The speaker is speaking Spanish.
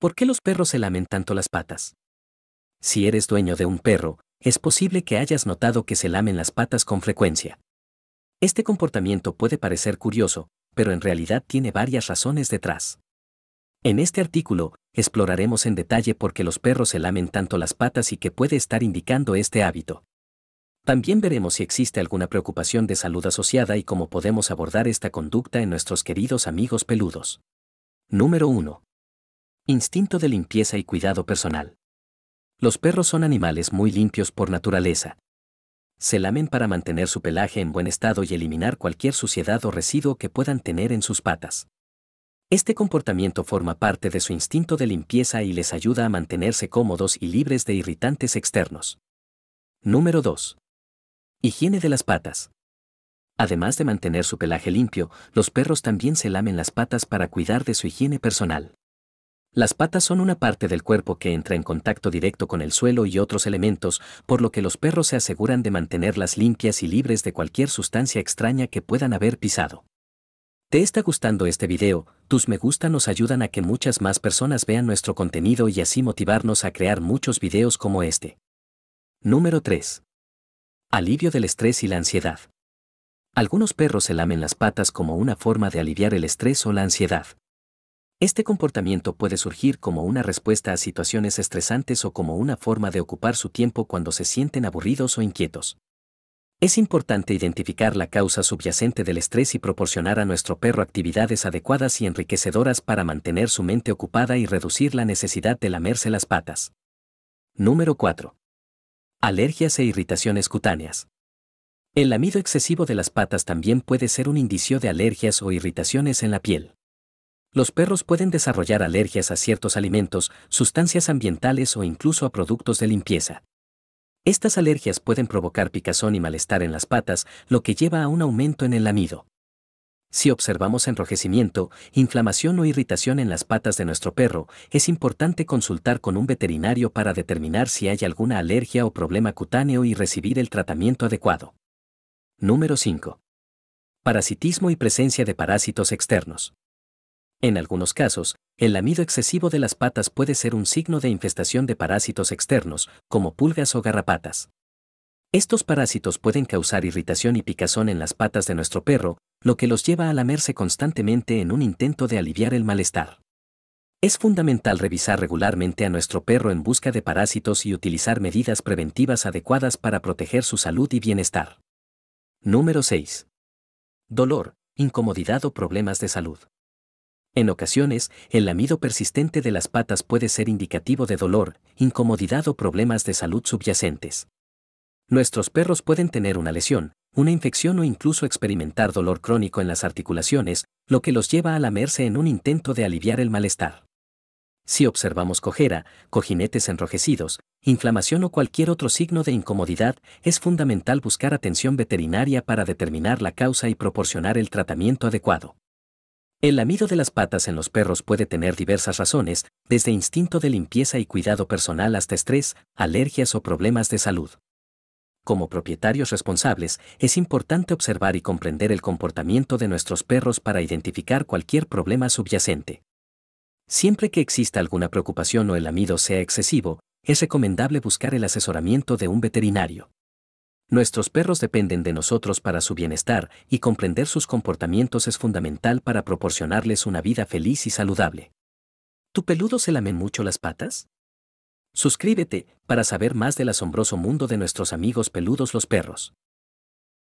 ¿Por qué los perros se lamen tanto las patas? Si eres dueño de un perro, es posible que hayas notado que se lamen las patas con frecuencia. Este comportamiento puede parecer curioso, pero en realidad tiene varias razones detrás. En este artículo, exploraremos en detalle por qué los perros se lamen tanto las patas y qué puede estar indicando este hábito. También veremos si existe alguna preocupación de salud asociada y cómo podemos abordar esta conducta en nuestros queridos amigos peludos. Número 1. Instinto de limpieza y cuidado personal. Los perros son animales muy limpios por naturaleza. Se lamen para mantener su pelaje en buen estado y eliminar cualquier suciedad o residuo que puedan tener en sus patas. Este comportamiento forma parte de su instinto de limpieza y les ayuda a mantenerse cómodos y libres de irritantes externos. Número 2. Higiene de las patas. Además de mantener su pelaje limpio, los perros también se lamen las patas para cuidar de su higiene personal. Las patas son una parte del cuerpo que entra en contacto directo con el suelo y otros elementos, por lo que los perros se aseguran de mantenerlas limpias y libres de cualquier sustancia extraña que puedan haber pisado. ¿Te está gustando este video? Tus me gusta nos ayudan a que muchas más personas vean nuestro contenido y así motivarnos a crear muchos videos como este. Número 3. Alivio del estrés y la ansiedad. Algunos perros se lamen las patas como una forma de aliviar el estrés o la ansiedad. Este comportamiento puede surgir como una respuesta a situaciones estresantes o como una forma de ocupar su tiempo cuando se sienten aburridos o inquietos. Es importante identificar la causa subyacente del estrés y proporcionar a nuestro perro actividades adecuadas y enriquecedoras para mantener su mente ocupada y reducir la necesidad de lamerse las patas. Número 4. Alergias e irritaciones cutáneas. El lamido excesivo de las patas también puede ser un indicio de alergias o irritaciones en la piel. Los perros pueden desarrollar alergias a ciertos alimentos, sustancias ambientales o incluso a productos de limpieza. Estas alergias pueden provocar picazón y malestar en las patas, lo que lleva a un aumento en el lamido. Si observamos enrojecimiento, inflamación o irritación en las patas de nuestro perro, es importante consultar con un veterinario para determinar si hay alguna alergia o problema cutáneo y recibir el tratamiento adecuado. Número 5. Parasitismo y presencia de parásitos externos. En algunos casos, el lamido excesivo de las patas puede ser un signo de infestación de parásitos externos, como pulgas o garrapatas. Estos parásitos pueden causar irritación y picazón en las patas de nuestro perro, lo que los lleva a lamerse constantemente en un intento de aliviar el malestar. Es fundamental revisar regularmente a nuestro perro en busca de parásitos y utilizar medidas preventivas adecuadas para proteger su salud y bienestar. Número 6. Dolor, incomodidad o problemas de salud. En ocasiones, el lamido persistente de las patas puede ser indicativo de dolor, incomodidad o problemas de salud subyacentes. Nuestros perros pueden tener una lesión, una infección o incluso experimentar dolor crónico en las articulaciones, lo que los lleva a lamerse en un intento de aliviar el malestar. Si observamos cojera, cojinetes enrojecidos, inflamación o cualquier otro signo de incomodidad, es fundamental buscar atención veterinaria para determinar la causa y proporcionar el tratamiento adecuado. El lamido de las patas en los perros puede tener diversas razones, desde instinto de limpieza y cuidado personal hasta estrés, alergias o problemas de salud. Como propietarios responsables, es importante observar y comprender el comportamiento de nuestros perros para identificar cualquier problema subyacente. Siempre que exista alguna preocupación o el lamido sea excesivo, es recomendable buscar el asesoramiento de un veterinario. Nuestros perros dependen de nosotros para su bienestar y comprender sus comportamientos es fundamental para proporcionarles una vida feliz y saludable. ¿Tu peludo se lamen mucho las patas? Suscríbete para saber más del asombroso mundo de nuestros amigos peludos los perros.